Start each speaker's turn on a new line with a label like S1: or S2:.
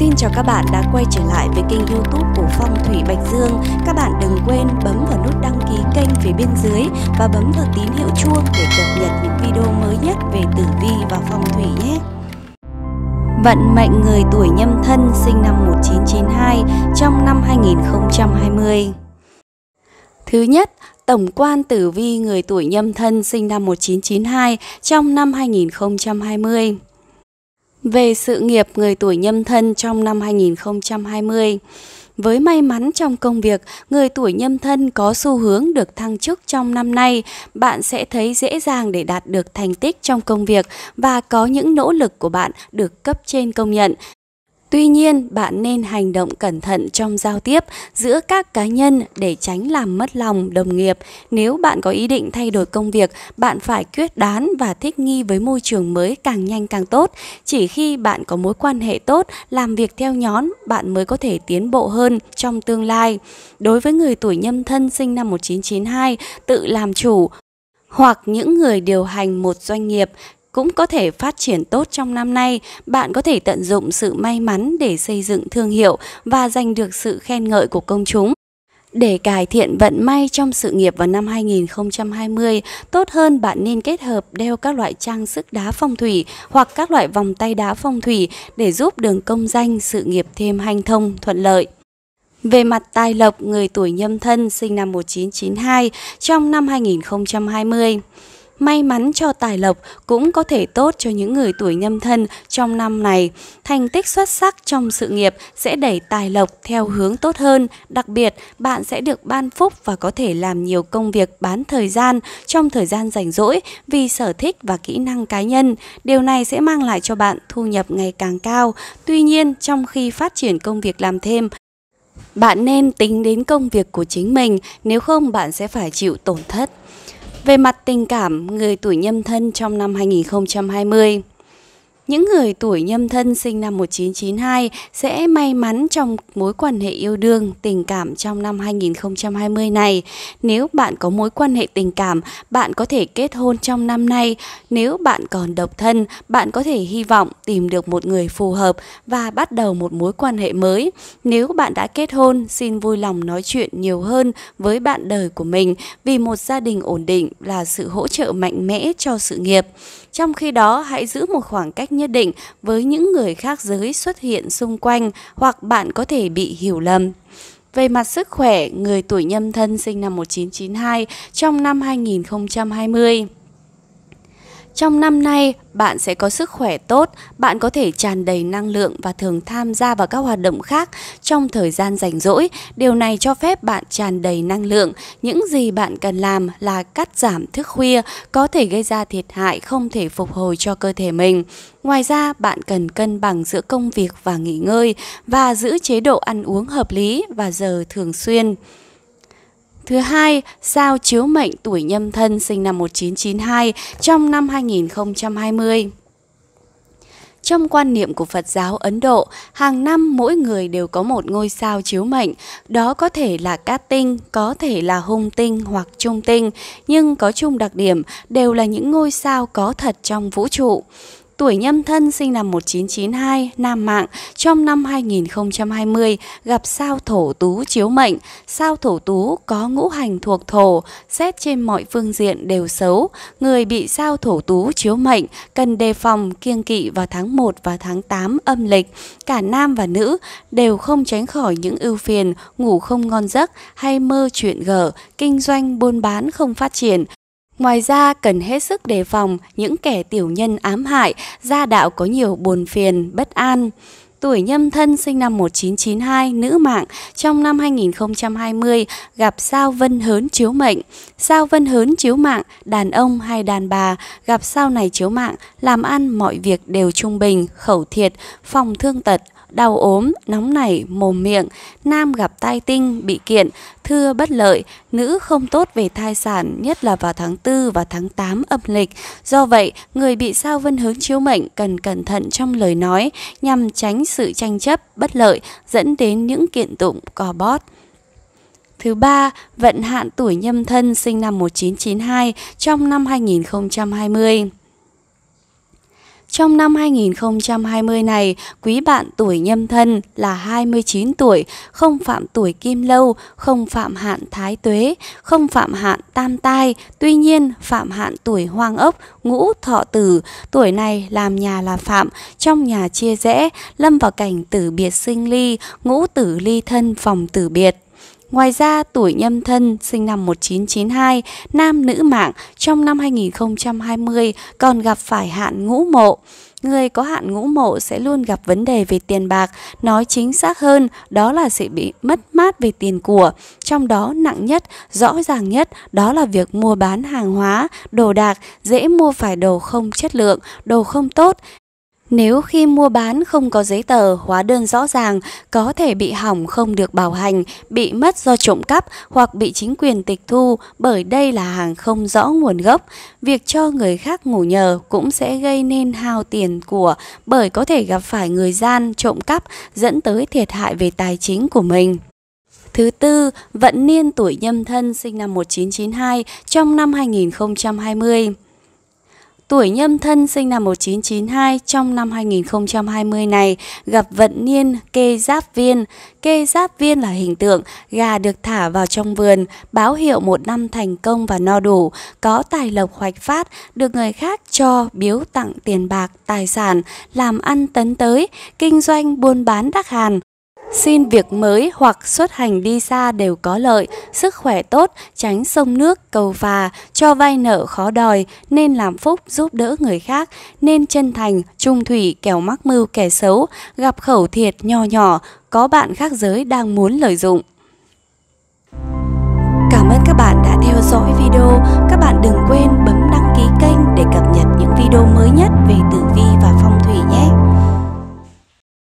S1: Xin chào các bạn đã quay trở lại với kênh youtube của Phong Thủy Bạch Dương Các bạn đừng quên bấm vào nút đăng ký kênh phía bên dưới Và bấm vào tín hiệu chuông để cập nhật những video mới nhất về tử vi và phong thủy nhé Vận mệnh người tuổi nhâm thân sinh năm 1992 trong năm 2020 Thứ nhất, tổng quan tử vi người tuổi nhâm thân sinh năm 1992 trong năm 2020 về sự nghiệp người tuổi nhâm thân trong năm 2020. Với may mắn trong công việc, người tuổi nhâm thân có xu hướng được thăng chức trong năm nay, bạn sẽ thấy dễ dàng để đạt được thành tích trong công việc và có những nỗ lực của bạn được cấp trên công nhận. Tuy nhiên, bạn nên hành động cẩn thận trong giao tiếp giữa các cá nhân để tránh làm mất lòng đồng nghiệp. Nếu bạn có ý định thay đổi công việc, bạn phải quyết đoán và thích nghi với môi trường mới càng nhanh càng tốt. Chỉ khi bạn có mối quan hệ tốt, làm việc theo nhóm, bạn mới có thể tiến bộ hơn trong tương lai. Đối với người tuổi nhâm thân sinh năm 1992, tự làm chủ hoặc những người điều hành một doanh nghiệp cũng có thể phát triển tốt trong năm nay, bạn có thể tận dụng sự may mắn để xây dựng thương hiệu và giành được sự khen ngợi của công chúng. Để cải thiện vận may trong sự nghiệp vào năm 2020, tốt hơn bạn nên kết hợp đeo các loại trang sức đá phong thủy hoặc các loại vòng tay đá phong thủy để giúp đường công danh sự nghiệp thêm hanh thông, thuận lợi. Về mặt tài lộc, người tuổi nhâm thân sinh năm 1992 trong năm 2020, may mắn cho tài lộc cũng có thể tốt cho những người tuổi nhâm thân trong năm này. Thành tích xuất sắc trong sự nghiệp sẽ đẩy tài lộc theo hướng tốt hơn, đặc biệt bạn sẽ được ban phúc và có thể làm nhiều công việc bán thời gian trong thời gian rảnh rỗi vì sở thích và kỹ năng cá nhân. Điều này sẽ mang lại cho bạn thu nhập ngày càng cao. Tuy nhiên, trong khi phát triển công việc làm thêm, bạn nên tính đến công việc của chính mình, nếu không bạn sẽ phải chịu tổn thất. Về mặt tình cảm, người tuổi nhâm thân trong năm 2020 những người tuổi nhâm thân sinh năm 1992 sẽ may mắn trong mối quan hệ yêu đương, tình cảm trong năm 2020 này. Nếu bạn có mối quan hệ tình cảm, bạn có thể kết hôn trong năm nay. Nếu bạn còn độc thân, bạn có thể hy vọng tìm được một người phù hợp và bắt đầu một mối quan hệ mới. Nếu bạn đã kết hôn, xin vui lòng nói chuyện nhiều hơn với bạn đời của mình vì một gia đình ổn định là sự hỗ trợ mạnh mẽ cho sự nghiệp. Trong khi đó, hãy giữ một khoảng cách nhất định với những người khác giới xuất hiện xung quanh hoặc bạn có thể bị hiểu lầm. Về mặt sức khỏe, người tuổi nhâm thân sinh năm 1992 trong năm 2020 trong năm nay, bạn sẽ có sức khỏe tốt, bạn có thể tràn đầy năng lượng và thường tham gia vào các hoạt động khác trong thời gian rảnh rỗi. Điều này cho phép bạn tràn đầy năng lượng. Những gì bạn cần làm là cắt giảm thức khuya có thể gây ra thiệt hại không thể phục hồi cho cơ thể mình. Ngoài ra, bạn cần cân bằng giữa công việc và nghỉ ngơi và giữ chế độ ăn uống hợp lý và giờ thường xuyên. Thứ hai, sao chiếu mệnh tuổi nhâm thân sinh năm 1992 trong năm 2020. Trong quan niệm của Phật giáo Ấn Độ, hàng năm mỗi người đều có một ngôi sao chiếu mệnh, đó có thể là cát tinh, có thể là hung tinh hoặc trung tinh, nhưng có chung đặc điểm đều là những ngôi sao có thật trong vũ trụ tuổi nhâm thân sinh năm 1992, nam mạng, trong năm 2020 gặp sao thổ tú chiếu mệnh. Sao thổ tú có ngũ hành thuộc thổ, xét trên mọi phương diện đều xấu. Người bị sao thổ tú chiếu mệnh cần đề phòng kiêng kỵ vào tháng 1 và tháng 8 âm lịch. Cả nam và nữ đều không tránh khỏi những ưu phiền, ngủ không ngon giấc hay mơ chuyện gở, kinh doanh buôn bán không phát triển. Ngoài ra, cần hết sức đề phòng những kẻ tiểu nhân ám hại, gia đạo có nhiều buồn phiền, bất an tuổi nhâm thân sinh năm 1992, nữ mạng, trong năm 2020 gặp sao vân hớn chiếu mệnh. Sao vân hớn chiếu mạng, đàn ông hay đàn bà, gặp sao này chiếu mạng, làm ăn mọi việc đều trung bình, khẩu thiệt, phòng thương tật, đau ốm, nóng nảy, mồm miệng, nam gặp tai tinh, bị kiện, thưa bất lợi, nữ không tốt về thai sản, nhất là vào tháng 4 và tháng 8 âm lịch. Do vậy, người bị sao vân hướng chiếu mệnh cần cẩn thận trong lời nói nhằm tránh sự tranh chấp, bất lợi dẫn đến những kiện tụng cò bót. Thứ ba, vận hạn tuổi nhâm thân sinh năm 1992 trong năm 2020. Trong năm 2020 này, quý bạn tuổi nhâm thân là 29 tuổi, không phạm tuổi kim lâu, không phạm hạn thái tuế, không phạm hạn tam tai, tuy nhiên phạm hạn tuổi hoang ốc, ngũ thọ tử, tuổi này làm nhà là phạm, trong nhà chia rẽ, lâm vào cảnh tử biệt sinh ly, ngũ tử ly thân phòng tử biệt. Ngoài ra, tuổi nhâm thân sinh năm 1992, nam nữ mạng trong năm 2020 còn gặp phải hạn ngũ mộ. Người có hạn ngũ mộ sẽ luôn gặp vấn đề về tiền bạc, nói chính xác hơn đó là sẽ bị mất mát về tiền của, trong đó nặng nhất, rõ ràng nhất đó là việc mua bán hàng hóa, đồ đạc, dễ mua phải đồ không chất lượng, đồ không tốt, nếu khi mua bán không có giấy tờ, hóa đơn rõ ràng, có thể bị hỏng không được bảo hành, bị mất do trộm cắp hoặc bị chính quyền tịch thu bởi đây là hàng không rõ nguồn gốc. Việc cho người khác ngủ nhờ cũng sẽ gây nên hao tiền của bởi có thể gặp phải người gian trộm cắp dẫn tới thiệt hại về tài chính của mình. Thứ tư, vận niên tuổi nhâm thân sinh năm 1992 trong năm 2020. Tuổi nhâm thân sinh năm 1992 trong năm 2020 này gặp vận niên kê giáp viên. Kê giáp viên là hình tượng gà được thả vào trong vườn, báo hiệu một năm thành công và no đủ, có tài lộc hoạch phát, được người khác cho biếu tặng tiền bạc, tài sản, làm ăn tấn tới, kinh doanh buôn bán đắc hàn, Xin việc mới hoặc xuất hành đi xa đều có lợi, sức khỏe tốt, tránh sông nước, cầu phà, cho vay nợ khó đòi, nên làm phúc giúp đỡ người khác, nên chân thành, trung thủy, kẻo mắc mưu kẻ xấu, gặp khẩu thiệt nho nhỏ, có bạn khác giới đang muốn lợi dụng. Cảm ơn các bạn đã theo dõi video, các bạn đừng quên bấm đăng ký kênh để cập nhật những video mới nhất về tử